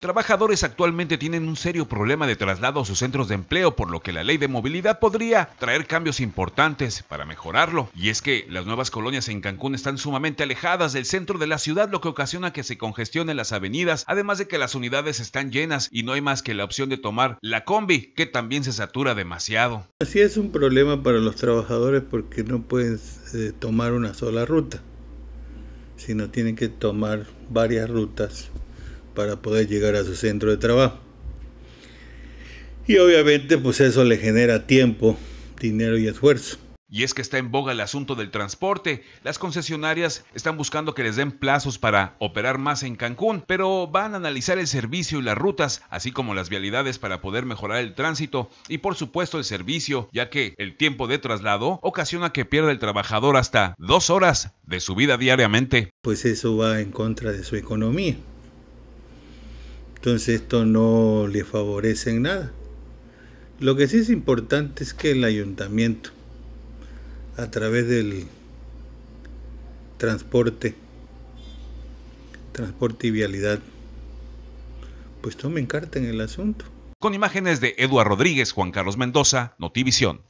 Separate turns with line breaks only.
Trabajadores actualmente tienen un serio problema de traslado a sus centros de empleo, por lo que la ley de movilidad podría traer cambios importantes para mejorarlo. Y es que las nuevas colonias en Cancún están sumamente alejadas del centro de la ciudad, lo que ocasiona que se congestionen las avenidas, además de que las unidades están llenas y no hay más que la opción de tomar la combi, que también se satura demasiado.
Así es un problema para los trabajadores porque no pueden eh, tomar una sola ruta, sino tienen que tomar varias rutas para poder llegar a su centro de trabajo. Y obviamente pues eso le genera tiempo, dinero y esfuerzo. Y es que está en
boga el asunto del transporte. Las concesionarias están buscando que les den plazos para operar más en Cancún, pero van a analizar el servicio y las rutas, así como las vialidades para poder mejorar el tránsito y por supuesto el servicio, ya que el tiempo de traslado ocasiona que pierda el trabajador hasta dos horas de su vida diariamente.
Pues eso va en contra de su economía. Entonces esto no le favorece en nada. Lo que sí es importante es que el ayuntamiento, a través del transporte, transporte y vialidad, pues tomen carta en el asunto. Con imágenes
de Eduardo Rodríguez, Juan Carlos Mendoza, Notivisión.